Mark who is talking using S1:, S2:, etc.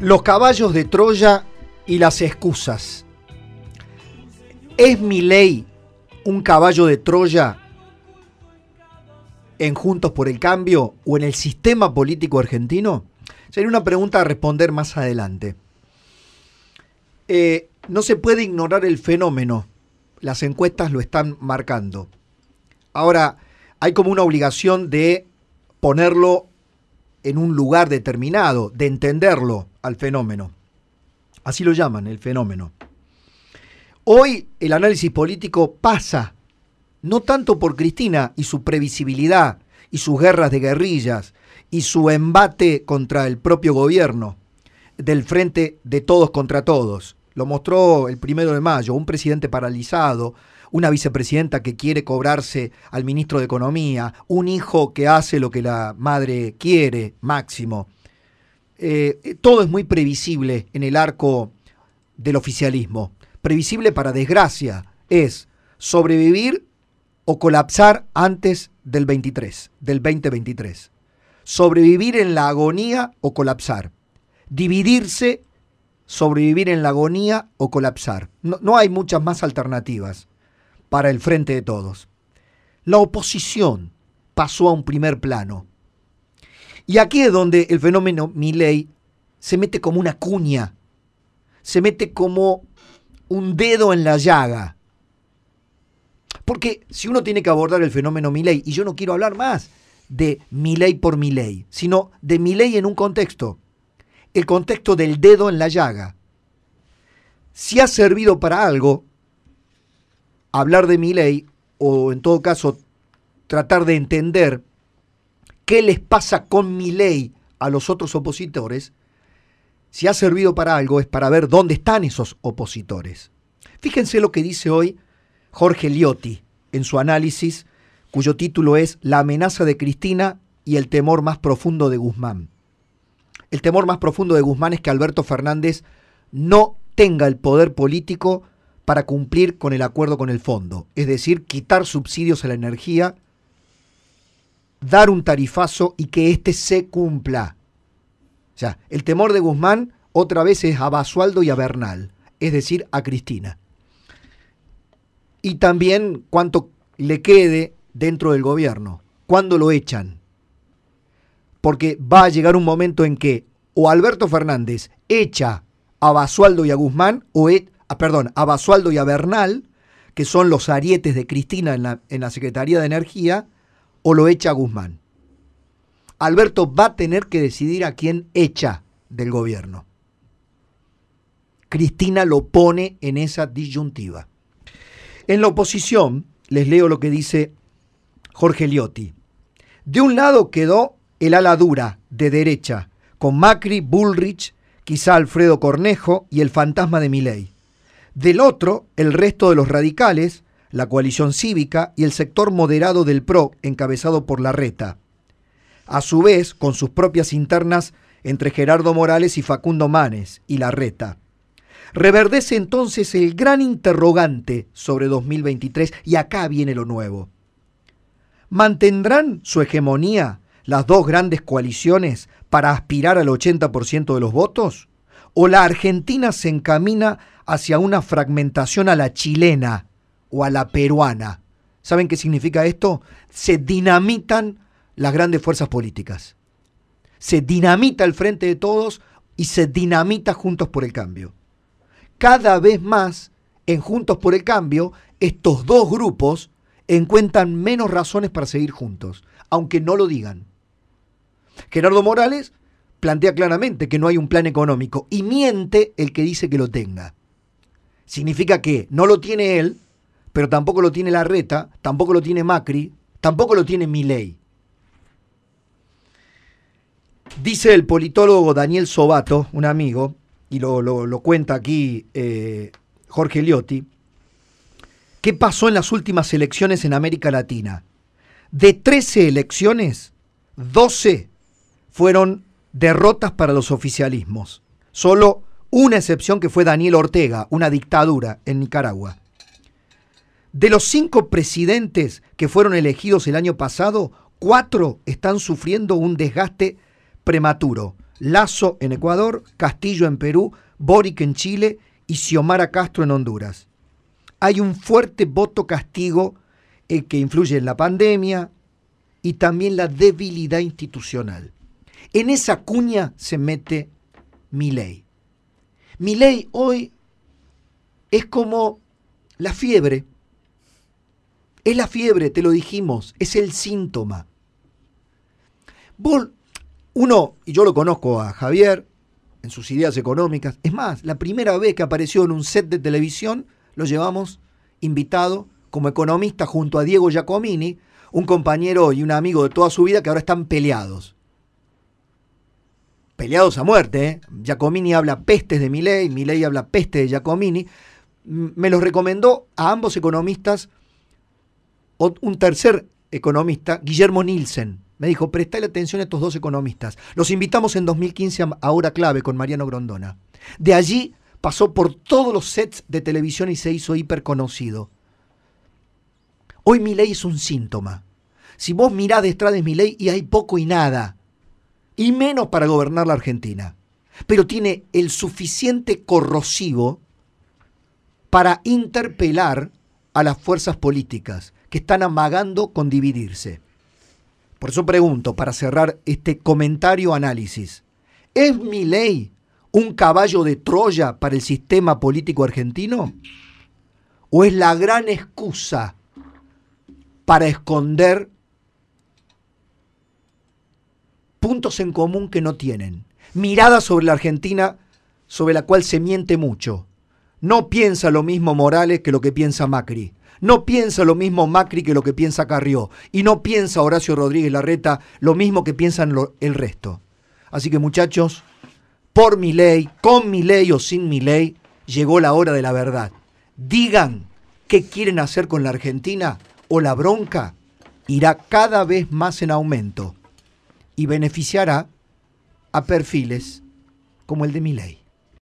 S1: Los caballos de Troya y las excusas. ¿Es mi ley un caballo de Troya en Juntos por el Cambio o en el sistema político argentino? Sería una pregunta a responder más adelante. Eh, no se puede ignorar el fenómeno. Las encuestas lo están marcando. Ahora, hay como una obligación de ponerlo en un lugar determinado, de entenderlo al fenómeno. Así lo llaman, el fenómeno. Hoy el análisis político pasa, no tanto por Cristina y su previsibilidad y sus guerras de guerrillas y su embate contra el propio gobierno del frente de todos contra todos. Lo mostró el primero de mayo, un presidente paralizado, una vicepresidenta que quiere cobrarse al ministro de Economía, un hijo que hace lo que la madre quiere, máximo. Eh, todo es muy previsible en el arco del oficialismo. Previsible para desgracia es sobrevivir o colapsar antes del 23, del 2023. Sobrevivir en la agonía o colapsar. Dividirse, sobrevivir en la agonía o colapsar. no hay muchas más alternativas para el frente de todos. La oposición pasó a un primer plano y aquí es donde el fenómeno mi ley se mete como una cuña, se mete como un dedo en la llaga. Porque si uno tiene que abordar el fenómeno mi ley, y yo no quiero hablar más de mi ley por mi ley, sino de mi ley en un contexto, el contexto del dedo en la llaga. Si ha servido para algo hablar de mi ley o en todo caso tratar de entender qué les pasa con mi ley a los otros opositores, si ha servido para algo es para ver dónde están esos opositores. Fíjense lo que dice hoy Jorge Liotti en su análisis, cuyo título es La amenaza de Cristina y el temor más profundo de Guzmán. El temor más profundo de Guzmán es que Alberto Fernández no tenga el poder político para cumplir con el acuerdo con el fondo, es decir, quitar subsidios a la energía dar un tarifazo y que éste se cumpla. O sea, el temor de Guzmán otra vez es a Basualdo y a Bernal, es decir, a Cristina. Y también cuánto le quede dentro del gobierno, cuándo lo echan. Porque va a llegar un momento en que o Alberto Fernández echa a Basualdo y a Guzmán, o e, ah, perdón, a Basualdo y a Bernal, que son los arietes de Cristina en la, en la Secretaría de Energía, o lo echa Guzmán. Alberto va a tener que decidir a quién echa del gobierno. Cristina lo pone en esa disyuntiva. En la oposición, les leo lo que dice Jorge Liotti. De un lado quedó el ala dura de derecha, con Macri, Bullrich, quizá Alfredo Cornejo y el fantasma de Milei. Del otro, el resto de los radicales, la coalición cívica y el sector moderado del PRO encabezado por la RETA. A su vez, con sus propias internas entre Gerardo Morales y Facundo Manes y la RETA. Reverdece entonces el gran interrogante sobre 2023 y acá viene lo nuevo. ¿Mantendrán su hegemonía las dos grandes coaliciones para aspirar al 80% de los votos? ¿O la Argentina se encamina hacia una fragmentación a la chilena a la peruana. ¿Saben qué significa esto? Se dinamitan las grandes fuerzas políticas. Se dinamita el frente de todos y se dinamita Juntos por el Cambio. Cada vez más en Juntos por el Cambio, estos dos grupos encuentran menos razones para seguir juntos, aunque no lo digan. Gerardo Morales plantea claramente que no hay un plan económico y miente el que dice que lo tenga. Significa que no lo tiene él, pero tampoco lo tiene Larreta, tampoco lo tiene Macri, tampoco lo tiene Milei. Dice el politólogo Daniel Sobato, un amigo, y lo, lo, cuenta aquí eh, Jorge Eliotti, ¿qué pasó en las últimas elecciones en América Latina? De 13 elecciones, 12 fueron derrotas para los oficialismos. Solo una excepción que fue Daniel Ortega, una dictadura en Nicaragua. De los cinco presidentes que fueron elegidos el año pasado, cuatro están sufriendo un desgaste prematuro. Lazo en Ecuador, Castillo en Perú, Boric en Chile y Xiomara Castro en Honduras. Hay un fuerte voto castigo que influye en la pandemia y también la debilidad institucional. En esa cuña se mete mi ley. Mi ley hoy es como la fiebre es la fiebre, te lo dijimos, es el síntoma. bull uno, y yo lo conozco a Javier, en sus ideas económicas, es más, la primera vez que apareció en un set de televisión, lo llevamos invitado como economista junto a Diego Giacomini, un compañero y un amigo de toda su vida que ahora están peleados. Peleados a muerte, ¿eh? Giacomini habla pestes de Milei, Milei habla peste de Giacomini. Me los recomendó a ambos economistas un tercer economista, Guillermo Nielsen. Me dijo, prestale atención a estos dos economistas. Los invitamos en 2015 a Hora Clave con Mariano Grondona. De allí pasó por todos los sets de televisión y se hizo hiperconocido. Hoy mi ley es un síntoma. Si vos mirás detrás de mi ley y hay poco y nada, y menos para gobernar la Argentina, pero tiene el suficiente corrosivo para interpelar a las fuerzas políticas que están amagando con dividirse. Por eso pregunto, para cerrar este comentario análisis, ¿es mi ley un caballo de Troya para el sistema político argentino? ¿O es la gran excusa para esconder puntos en común que no tienen? Mirada sobre la Argentina sobre la cual se miente mucho. No piensa lo mismo Morales que lo que piensa Macri. No piensa lo mismo Macri que lo que piensa Carrió. Y no piensa Horacio Rodríguez Larreta lo mismo que piensan el resto. Así que muchachos, por mi ley, con mi ley o sin mi ley, llegó la hora de la verdad. Digan qué quieren hacer con la Argentina o la bronca irá cada vez más en aumento y beneficiará a perfiles como el de mi ley.